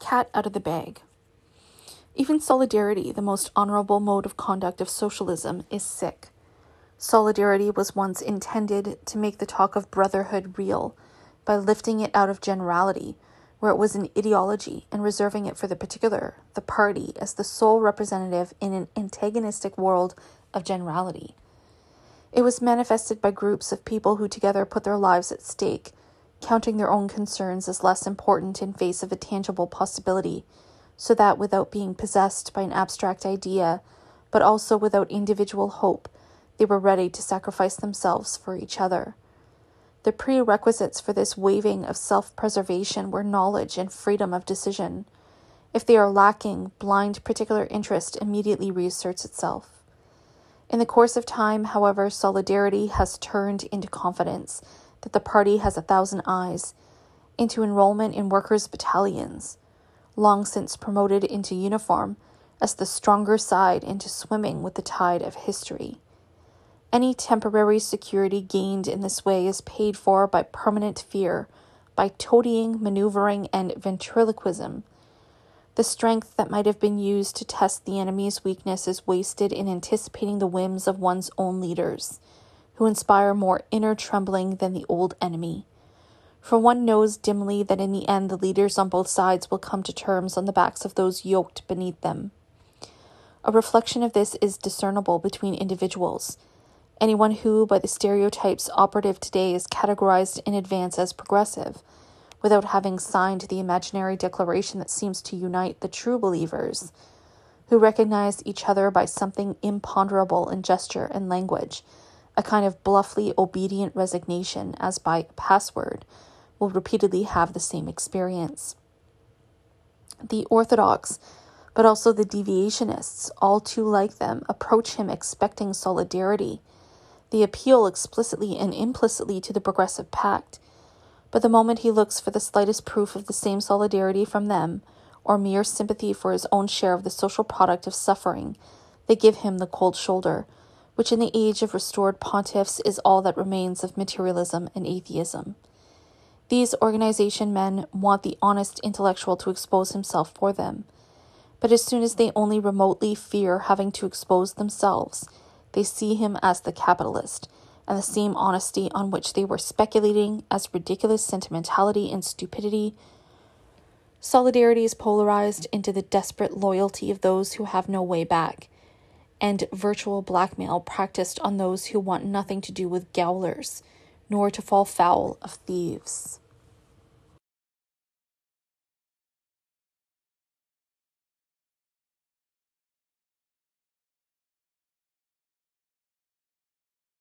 cat out of the bag. Even solidarity, the most honorable mode of conduct of socialism, is sick. Solidarity was once intended to make the talk of brotherhood real by lifting it out of generality, where it was an ideology, and reserving it for the particular, the party, as the sole representative in an antagonistic world of generality. It was manifested by groups of people who together put their lives at stake counting their own concerns as less important in face of a tangible possibility, so that without being possessed by an abstract idea, but also without individual hope, they were ready to sacrifice themselves for each other. The prerequisites for this waving of self preservation were knowledge and freedom of decision. If they are lacking, blind particular interest immediately reasserts itself. In the course of time, however, solidarity has turned into confidence that the party has a thousand eyes, into enrollment in workers' battalions, long since promoted into uniform as the stronger side into swimming with the tide of history. Any temporary security gained in this way is paid for by permanent fear, by toadying, maneuvering, and ventriloquism. The strength that might have been used to test the enemy's weakness is wasted in anticipating the whims of one's own leaders who inspire more inner trembling than the old enemy. For one knows dimly that in the end the leaders on both sides will come to terms on the backs of those yoked beneath them. A reflection of this is discernible between individuals. Anyone who, by the stereotypes operative today, is categorized in advance as progressive, without having signed the imaginary declaration that seems to unite the true believers, who recognize each other by something imponderable in gesture and language, a kind of bluffly obedient resignation as by password, will repeatedly have the same experience. The orthodox, but also the deviationists, all too like them, approach him expecting solidarity. the appeal explicitly and implicitly to the Progressive Pact, but the moment he looks for the slightest proof of the same solidarity from them, or mere sympathy for his own share of the social product of suffering, they give him the cold shoulder, which in the age of restored pontiffs is all that remains of materialism and atheism. These organization men want the honest intellectual to expose himself for them. But as soon as they only remotely fear having to expose themselves, they see him as the capitalist, and the same honesty on which they were speculating as ridiculous sentimentality and stupidity. Solidarity is polarized into the desperate loyalty of those who have no way back, and virtual blackmail practiced on those who want nothing to do with gowlers, nor to fall foul of thieves.